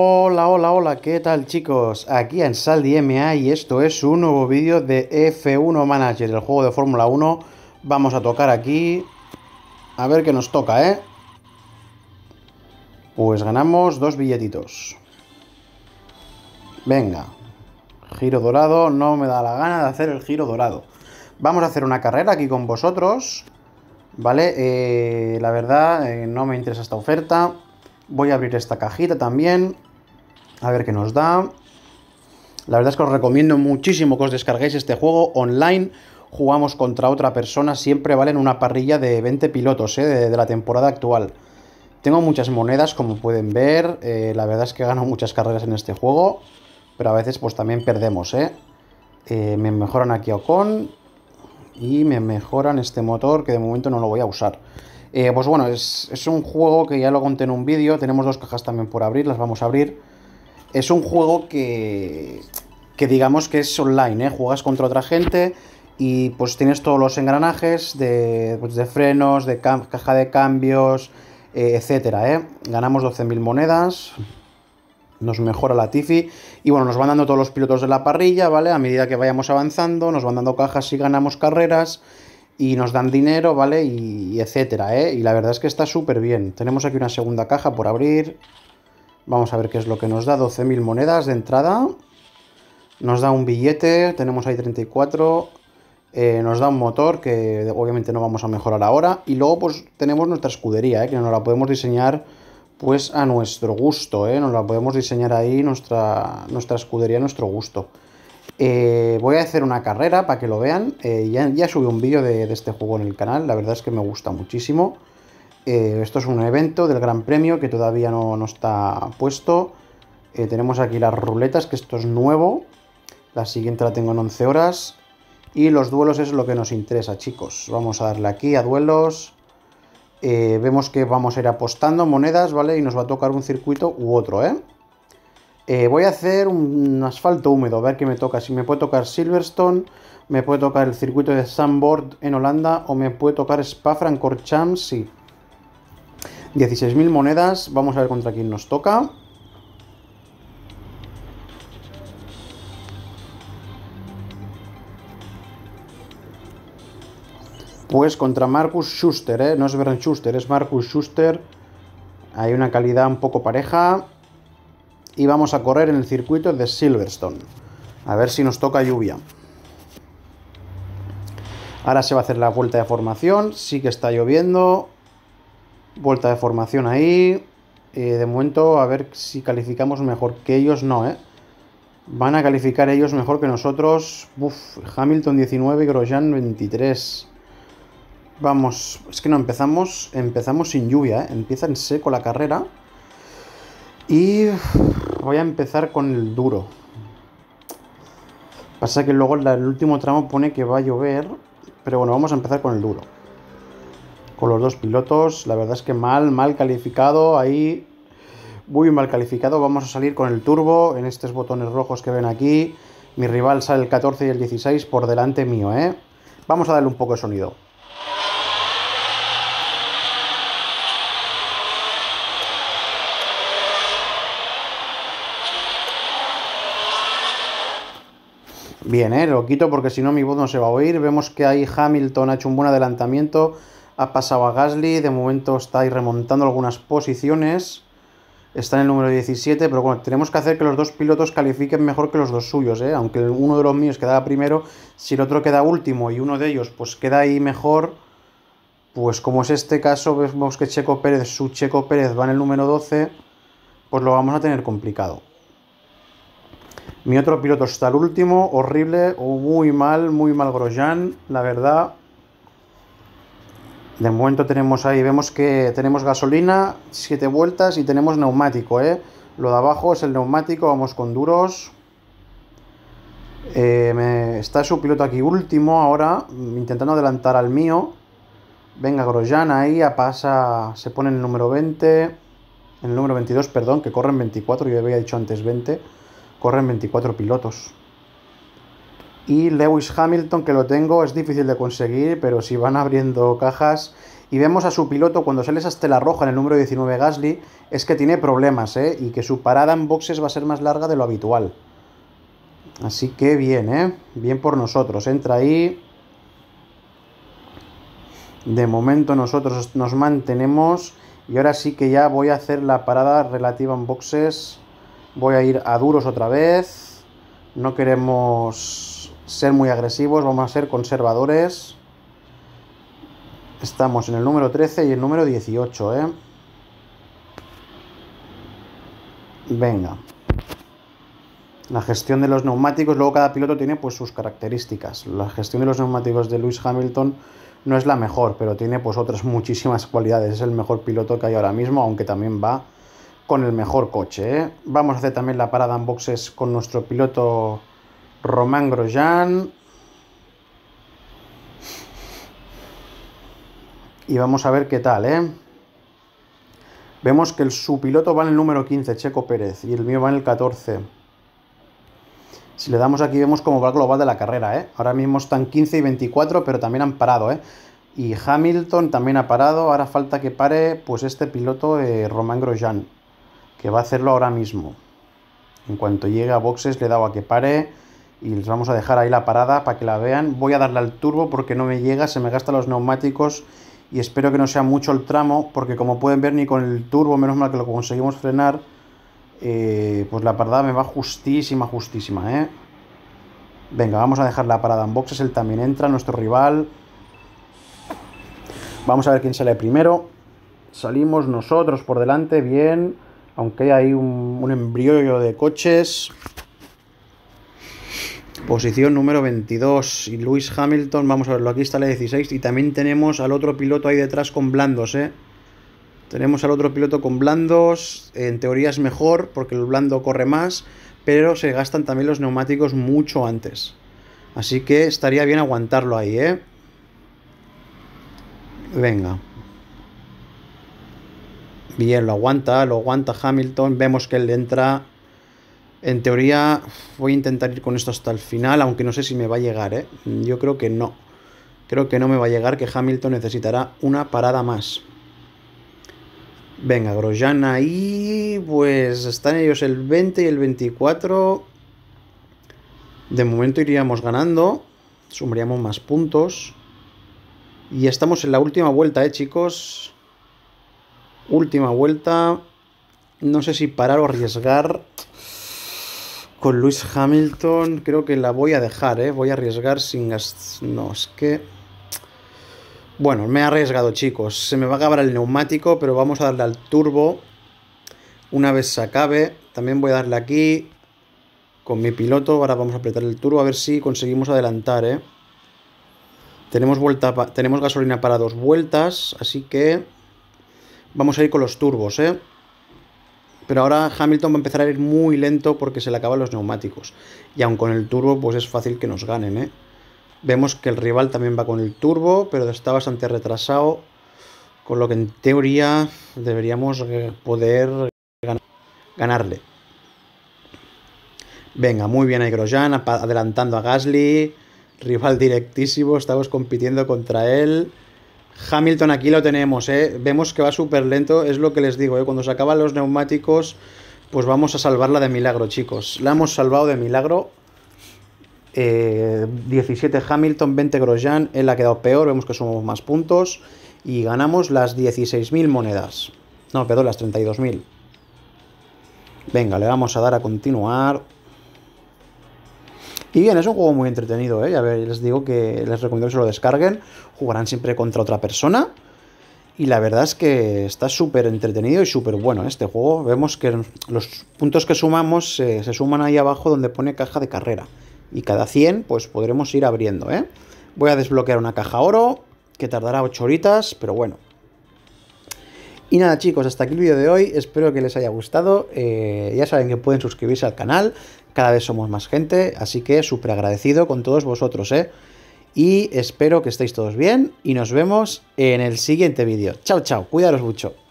Hola, hola, hola, ¿qué tal chicos? Aquí en Saldi MA y esto es un nuevo vídeo de F1 Manager, el juego de Fórmula 1. Vamos a tocar aquí, a ver qué nos toca, ¿eh? Pues ganamos dos billetitos. Venga, giro dorado, no me da la gana de hacer el giro dorado. Vamos a hacer una carrera aquí con vosotros, ¿vale? Eh, la verdad, eh, no me interesa esta oferta. Voy a abrir esta cajita también. A ver qué nos da. La verdad es que os recomiendo muchísimo que os descarguéis este juego online. Jugamos contra otra persona, siempre valen una parrilla de 20 pilotos eh, de, la temporada actual. Tengo muchas monedas, como pueden ver. Eh, la verdad es que gano muchas carreras en este juego, pero a veces pues también perdemos. Eh. me mejoran aquí Ocon y me mejoran este motor que de momento no lo voy a usar. pues bueno, es, es un juego que ya lo conté en un vídeo. Tenemos dos cajas también por abrir, las vamos a abrir es un juego que, que digamos que es online, ¿eh? juegas contra otra gente y pues tienes todos los engranajes de, pues, frenos, de caja de cambios, eh, etcétera. ¿eh? Ganamos 12.000 monedas, nos mejora la Tifi y bueno, nos van dando todos los pilotos de la parrilla, ¿vale? A medida que vayamos avanzando, nos van dando cajas y ganamos carreras y nos dan dinero, ¿vale? Y, y etcétera, ¿eh? Y la verdad es que está súper bien. Tenemos aquí una segunda caja por abrir. Vamos a ver qué es lo que nos da. 12.000 monedas de entrada. Nos da un billete, tenemos ahí 34. Eh, nos da un motor que obviamente no vamos a mejorar ahora. Y luego pues tenemos nuestra escudería, eh, que nos la podemos diseñar pues a nuestro gusto. Eh. nos la podemos diseñar ahí nuestra, nuestra escudería a nuestro gusto. voy a hacer una carrera para que lo vean. ya, subí un vídeo de este juego en el canal. La verdad es que me gusta muchísimo. Eh, esto es un evento del Gran Premio que todavía no, está puesto. Eh, tenemos aquí las ruletas, que esto es nuevo. La siguiente la tengo en 11 horas. Y los duelos es lo que nos interesa, chicos. Vamos a darle aquí a duelos. Eh, vemos que vamos a ir apostando monedas, ¿vale? Y nos va a tocar un circuito u otro, ¿eh? voy a hacer un asfalto húmedo, a ver qué me toca. Si me puede tocar Silverstone, me puede tocar el circuito de Sandboard en Holanda o me puede tocar Spa-Francorchamps, sí. 16.000 monedas. Vamos a ver contra quién nos toca. Pues contra Marcus Schuster, ¿eh? No es Bernd Schuster, es Marcus Schuster. Hay una calidad un poco pareja. Y vamos a correr en el circuito de Silverstone. A ver si nos toca lluvia. Ahora se va a hacer la vuelta de formación. Sí que está lloviendo. Vuelta de formación ahí. Eh, de momento, a ver si calificamos mejor que ellos, no, ¿eh? Van a calificar ellos mejor que nosotros. Uf, Hamilton 19, Grosjean 23. Vamos, es que no empezamos, empezamos sin lluvia, ¿eh? empieza en seco la carrera. Y voy a empezar con el duro. Pasa que luego el último tramo pone que va a llover, pero bueno, vamos a empezar con el duro con los dos pilotos. La verdad es que mal, mal calificado. Ahí muy mal calificado. Vamos a salir con el turbo en estos botones rojos que ven aquí. Mi rival sale el 14 y el 16 por delante mío, ¿eh? Vamos a darle un poco de sonido. Bien, ¿eh? lo quito porque si no mi voz no se va a oír. Vemos que ahí Hamilton ha hecho un buen adelantamiento ha pasado a Gasly, de momento está ahí remontando algunas posiciones, está en el número 17, pero bueno, tenemos que hacer que los dos pilotos califiquen mejor que los dos suyos, ¿eh? aunque uno de los míos quedaba primero, si el otro queda último y uno de ellos pues queda ahí mejor, pues como es este caso, vemos que Checo Pérez, su Checo Pérez va en el número 12, pues lo vamos a tener complicado. Mi otro piloto está el último, horrible, muy mal, muy mal Grosjean, la verdad, de momento tenemos ahí, vemos que tenemos gasolina, 7 vueltas y tenemos neumático, ¿eh? Lo de abajo es el neumático, vamos con duros. Eh, está su piloto aquí último ahora, intentando adelantar al mío. Venga, Grosjean ahí, a pasa, se pone el número 20, en el número 22, perdón, que corren 24, yo había dicho antes 20, corren 24 pilotos. Y Lewis Hamilton, que lo tengo, es difícil de conseguir, pero si van abriendo cajas y vemos a su piloto cuando sale esa estela roja en el número 19 Gasly, es que tiene problemas, ¿eh? Y que su parada en boxes va a ser más larga de lo habitual. Así que bien, ¿eh? Bien por nosotros. Entra ahí. De momento nosotros nos mantenemos. Y ahora sí que ya voy a hacer la parada relativa en boxes. Voy a ir a duros otra vez. No queremos ser muy agresivos, vamos a ser conservadores. Estamos en el número 13 y el número 18, ¿eh? Venga. La gestión de los neumáticos, luego cada piloto tiene pues sus características. La gestión de los neumáticos de Lewis Hamilton no es la mejor, pero tiene pues otras muchísimas cualidades. Es el mejor piloto que hay ahora mismo, aunque también va con el mejor coche. ¿eh? Vamos a hacer también la parada en boxes con nuestro piloto Román Grosjean. Y vamos a ver qué tal, ¿eh? Vemos que el, su piloto va en el número 15, Checo Pérez, y el mío va en el 14. Si le damos aquí, vemos cómo va el global de la carrera, ¿eh? Ahora mismo están 15 y 24, pero también han parado, ¿eh? Y Hamilton también ha parado, ahora falta que pare, pues, este piloto, eh, Román Grosjean, que va a hacerlo ahora mismo. En cuanto llegue a boxes, le he dado a que pare y les vamos a dejar ahí la parada para que la vean. Voy a darle al turbo porque no me llega, se me gastan los neumáticos y espero que no sea mucho el tramo porque como pueden ver ni con el turbo, menos mal que lo conseguimos frenar, eh, pues la parada me va justísima, justísima. ¿eh? Venga, vamos a dejar la parada en boxes, él también entra, nuestro rival. Vamos a ver quién sale primero. Salimos nosotros por delante, bien. Aunque hay un, un embriollo de coches. Posición número 22. Y Luis Hamilton, vamos a verlo, aquí está la 16. Y también tenemos al otro piloto ahí detrás con blandos, ¿eh? Tenemos al otro piloto con blandos. En teoría es mejor porque el blando corre más. Pero se gastan también los neumáticos mucho antes. Así que estaría bien aguantarlo ahí, ¿eh? Venga. Bien, lo aguanta, lo aguanta Hamilton. Vemos que él entra en teoría voy a intentar ir con esto hasta el final, aunque no sé si me va a llegar, ¿eh? Yo creo que no. Creo que no me va a llegar, que Hamilton necesitará una parada más. Venga, Grosjean ahí, pues están ellos el 20 y el 24. De momento iríamos ganando, sumaríamos más puntos. Y estamos en la última vuelta, ¿eh, chicos? Última vuelta. No sé si parar o arriesgar. Con Luis Hamilton creo que la voy a dejar, ¿eh? Voy a arriesgar sin... No, es que... Bueno, me he arriesgado, chicos. Se me va a acabar el neumático, pero vamos a darle al turbo. Una vez se acabe, también voy a darle aquí con mi piloto. Ahora vamos a apretar el turbo a ver si conseguimos adelantar, ¿eh? Tenemos, vuelta tenemos gasolina para dos vueltas, así que vamos a ir con los turbos, ¿eh? Pero ahora Hamilton va a empezar a ir muy lento porque se le acaban los neumáticos. Y aun con el turbo, pues es fácil que nos ganen, ¿eh? Vemos que el rival también va con el turbo, pero está bastante retrasado. Con lo que en teoría deberíamos eh, poder ganarle. Venga, muy bien a Grosjean, adelantando a Gasly. Rival directísimo, estamos compitiendo contra él. Hamilton aquí lo tenemos, ¿eh? vemos que va súper lento, es lo que les digo, ¿eh? cuando se acaban los neumáticos, pues vamos a salvarla de milagro, chicos. La hemos salvado de milagro. 17 eh, Hamilton, 20 Grosjean, él ha quedado peor, vemos que somos más puntos y ganamos las 16.000 monedas. No, perdón, las 32.000. Venga, le vamos a dar a continuar. Y bien, es un juego muy entretenido, ¿eh? les digo que les recomiendo que se lo descarguen. Jugarán siempre contra otra persona. Y la verdad es que está súper entretenido y súper bueno ¿eh? este juego. Vemos que los puntos que sumamos eh, se suman ahí abajo donde pone caja de carrera. Y cada 100 pues podremos ir abriendo, ¿eh? Voy a desbloquear una caja oro que tardará 8 horitas, pero bueno, y nada chicos, hasta aquí el vídeo de hoy, espero que les haya gustado, eh, ya saben que pueden suscribirse al canal, cada vez somos más gente, así que súper agradecido con todos vosotros, ¿eh? Y espero que estéis todos bien y nos vemos en el siguiente vídeo. Chao, chao, cuidaros mucho.